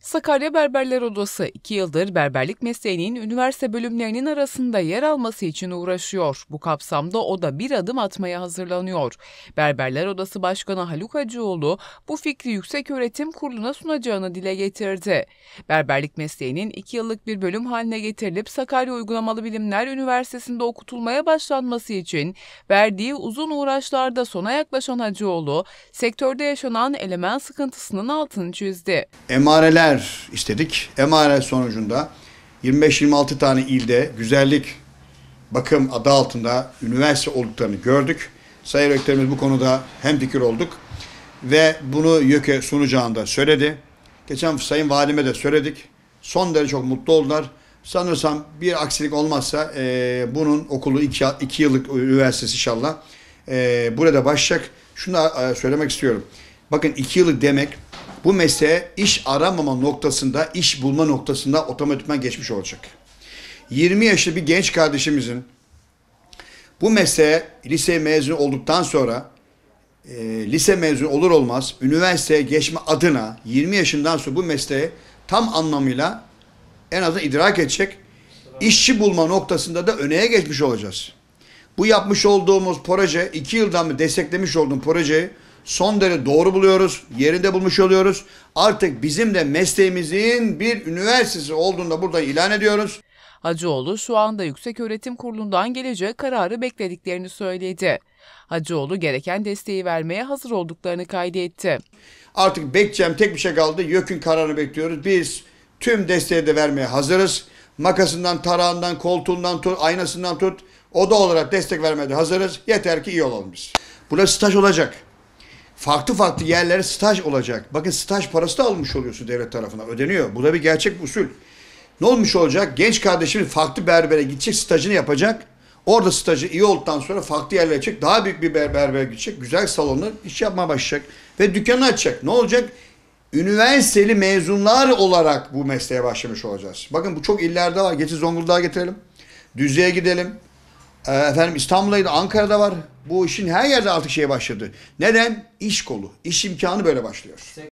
Sakarya Berberler Odası 2 yıldır berberlik mesleğinin üniversite bölümlerinin arasında yer alması için uğraşıyor. Bu kapsamda o da bir adım atmaya hazırlanıyor. Berberler Odası Başkanı Haluk Acıoğlu bu fikri Yüksek Öğretim Kurulu'na sunacağını dile getirdi. Berberlik mesleğinin 2 yıllık bir bölüm haline getirilip Sakarya Uygulamalı Bilimler Üniversitesi'nde okutulmaya başlanması için verdiği uzun uğraşlarda sona yaklaşan Acıoğlu sektörde yaşanan eleman sıkıntısının altını çizdi. Emareler emareler istedik. Emare sonucunda 25-26 tane ilde güzellik bakım adı altında üniversite olduklarını gördük. Sayın Rektörümüz bu konuda hem fikir olduk ve bunu YÖK'e sunacağını da söyledi. Geçen Sayın Valime de söyledik. Son derece çok mutlu oldular. Sanırsam bir aksilik olmazsa e, bunun okulu iki, yıllık üniversitesi inşallah e, burada başlayacak. Şunu da e, söylemek istiyorum. Bakın iki yıllık demek bu mesleğe iş aramama noktasında, iş bulma noktasında otomatikman geçmiş olacak. 20 yaşlı bir genç kardeşimizin bu mesleğe lise mezunu olduktan sonra e, lise mezunu olur olmaz üniversiteye geçme adına 20 yaşından sonra bu mesleğe tam anlamıyla en azından idrak edecek işçi bulma noktasında da öneye geçmiş olacağız. Bu yapmış olduğumuz proje, iki yıldan mı desteklemiş olduğum projeyi son derece doğru buluyoruz. Yerinde bulmuş oluyoruz. Artık bizim de mesleğimizin bir üniversitesi olduğunda burada ilan ediyoruz. Hacıoğlu şu anda Yüksek Öğretim Kurulu'ndan gelecek kararı beklediklerini söyledi. Hacıoğlu gereken desteği vermeye hazır olduklarını kaydetti. Artık bekleyeceğim tek bir şey kaldı. YÖK'ün kararını bekliyoruz. Biz tüm desteği de vermeye hazırız. Makasından, tarağından, koltuğundan tut, aynasından tut. Oda olarak destek vermeye de hazırız. Yeter ki iyi olalım biz. Burası staj olacak farklı farklı yerlere staj olacak. Bakın staj parası da almış oluyorsun devlet tarafından. Ödeniyor. Bu da bir gerçek bir usul. Ne olmuş olacak? Genç kardeşimiz farklı berbere gidecek, stajını yapacak. Orada stajı iyi olduktan sonra farklı yerlere gidecek. Daha büyük bir ber berbere gidecek. Güzel salonlar iş yapmaya başlayacak. Ve dükkanı açacak. Ne olacak? Üniversiteli mezunlar olarak bu mesleğe başlamış olacağız. Bakın bu çok illerde var. Geçin Zonguldak'a getirelim. Düzce'ye gidelim. Ee, efendim İstanbul'da da Ankara'da var. Bu işin her yerde artık şey başladı. Neden? İş kolu. iş imkanı böyle başlıyor.